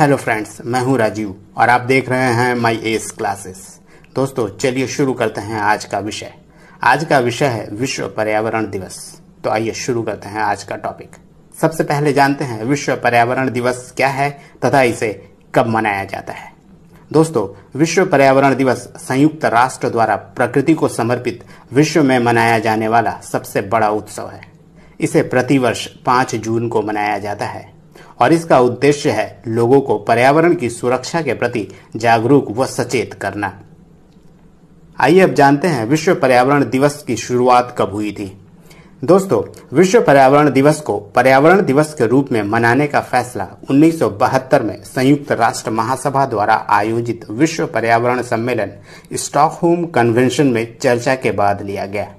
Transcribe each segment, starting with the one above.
hello friends मैं हूं राजीव और आप देख रहे हैं माय एस क्लासेस दोस्तों चलिए शुरू करते हैं आज का विषय आज का विषय है विश्व पर्यावरण दिवस तो आइए शुरू करते हैं आज का टॉपिक सबसे पहले जानते हैं विश्व पर्यावरण दिवस क्या है तथा इसे कब मनाया जाता है दोस्तों विश्व पर्यावरण दिवस संयुक्त राष्ट्र द्वारा प्रकृति को समर्पित विश्व में मनाया जाने वाला सबसे बड़ा उत्सव है इसे प्रतिवर्ष पांच जून को मनाया जाता है और इसका उद्देश्य है लोगों को पर्यावरण की सुरक्षा के प्रति जागरूक व सचेत करना आइए अब जानते हैं विश्व पर्यावरण दिवस की शुरुआत कब हुई थी दोस्तों विश्व पर्यावरण दिवस को पर्यावरण दिवस के रूप में मनाने का फैसला 1972 में संयुक्त राष्ट्र महासभा द्वारा आयोजित विश्व पर्यावरण सम्मेलन स्टॉकहोम कन्वेंशन में चर्चा के बाद लिया गया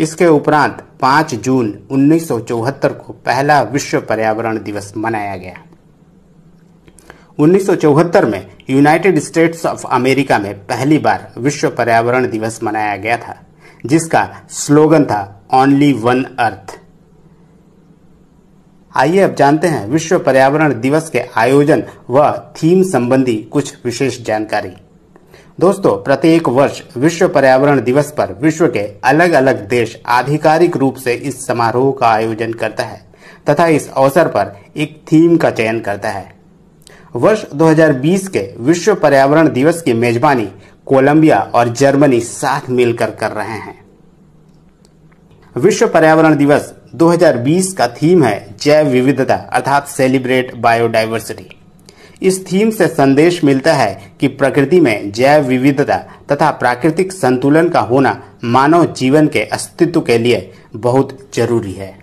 इसके उपरांत 5 जून 1974 को पहला विश्व पर्यावरण दिवस मनाया गया 1974 में यूनाइटेड स्टेट्स ऑफ अमेरिका में पहली बार विश्व पर्यावरण दिवस मनाया गया था जिसका स्लोगन था ओनली वन अर्थ आइए अब जानते हैं विश्व पर्यावरण दिवस के आयोजन व थीम संबंधी कुछ विशेष जानकारी दोस्तों प्रत्येक वर्ष विश्व पर्यावरण दिवस पर विश्व के अलग अलग देश आधिकारिक रूप से इस समारोह का आयोजन करता है तथा इस अवसर पर एक थीम का चयन करता है वर्ष 2020 के विश्व पर्यावरण दिवस की मेजबानी कोलंबिया और जर्मनी साथ मिलकर कर रहे हैं विश्व पर्यावरण दिवस 2020 का थीम है जैव विविधता अर्थात सेलिब्रेट बायोडाइवर्सिटी इस थीम से संदेश मिलता है कि प्रकृति में जैव विविधता तथा प्राकृतिक संतुलन का होना मानव जीवन के अस्तित्व के लिए बहुत जरूरी है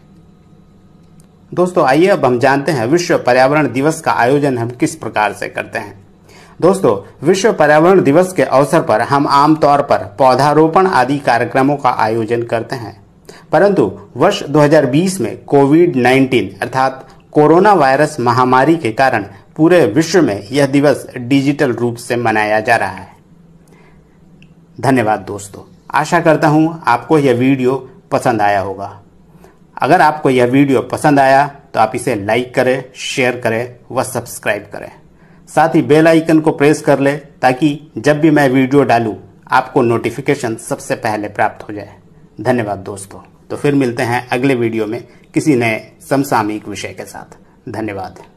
दोस्तों आइए अब हम जानते हैं विश्व पर्यावरण दिवस का आयोजन हम किस प्रकार से करते हैं दोस्तों विश्व पर्यावरण दिवस के अवसर पर हम आमतौर पर पौधारोपण आदि कार्यक्रमों का आयोजन करते हैं परंतु वर्ष 2020 में कोविड 19 अर्थात कोरोना वायरस महामारी के कारण पूरे विश्व में यह दिवस डिजिटल रूप से मनाया जा रहा है धन्यवाद दोस्तों आशा करता हूँ आपको यह वीडियो पसंद आया होगा अगर आपको यह वीडियो पसंद आया तो आप इसे लाइक करें शेयर करें व सब्सक्राइब करें साथ ही बेल आइकन को प्रेस कर लें ताकि जब भी मैं वीडियो डालूं आपको नोटिफिकेशन सबसे पहले प्राप्त हो जाए धन्यवाद दोस्तों तो फिर मिलते हैं अगले वीडियो में किसी नए समसामयिक विषय के साथ धन्यवाद